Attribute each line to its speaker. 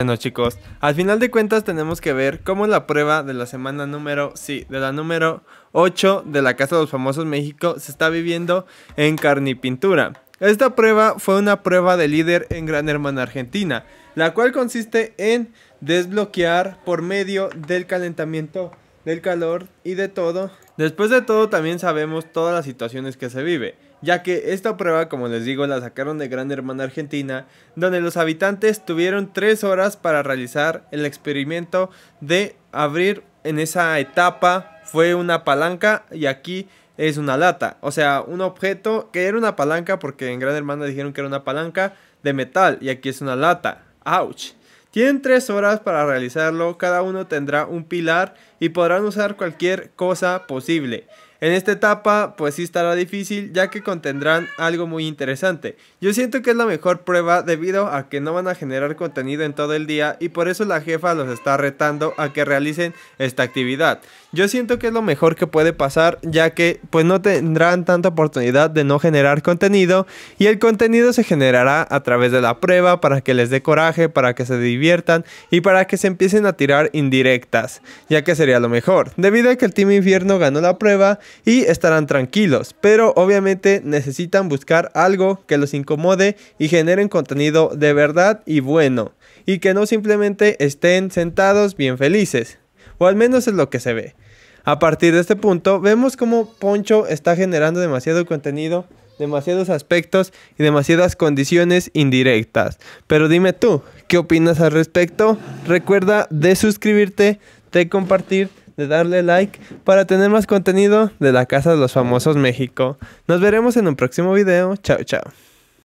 Speaker 1: Bueno chicos, al final de cuentas tenemos que ver cómo la prueba de la semana número, sí, de la número 8 de la Casa de los Famosos México se está viviendo en carne y pintura. Esta prueba fue una prueba de líder en Gran Hermana Argentina, la cual consiste en desbloquear por medio del calentamiento del calor y de todo. Después de todo también sabemos todas las situaciones que se vive, ya que esta prueba, como les digo, la sacaron de Gran Hermana Argentina, donde los habitantes tuvieron tres horas para realizar el experimento de abrir en esa etapa fue una palanca y aquí es una lata, o sea, un objeto que era una palanca porque en Gran Hermana dijeron que era una palanca de metal y aquí es una lata. Ouch. Tienen tres horas para realizarlo, cada uno tendrá un pilar y podrán usar cualquier cosa posible. En esta etapa, pues sí estará difícil, ya que contendrán algo muy interesante. Yo siento que es la mejor prueba debido a que no van a generar contenido en todo el día y por eso la jefa los está retando a que realicen esta actividad. Yo siento que es lo mejor que puede pasar, ya que pues no tendrán tanta oportunidad de no generar contenido y el contenido se generará a través de la prueba para que les dé coraje, para que se diviertan y para que se empiecen a tirar indirectas, ya que sería lo mejor. Debido a que el Team Infierno ganó la prueba, y estarán tranquilos, pero obviamente necesitan buscar algo que los incomode y generen contenido de verdad y bueno, y que no simplemente estén sentados bien felices, o al menos es lo que se ve. A partir de este punto vemos como Poncho está generando demasiado contenido demasiados aspectos y demasiadas condiciones indirectas. Pero dime tú, ¿qué opinas al respecto? Recuerda de suscribirte, de compartir de darle like para tener más contenido de la Casa de los Famosos México. Nos veremos en un próximo video. Chao, chao.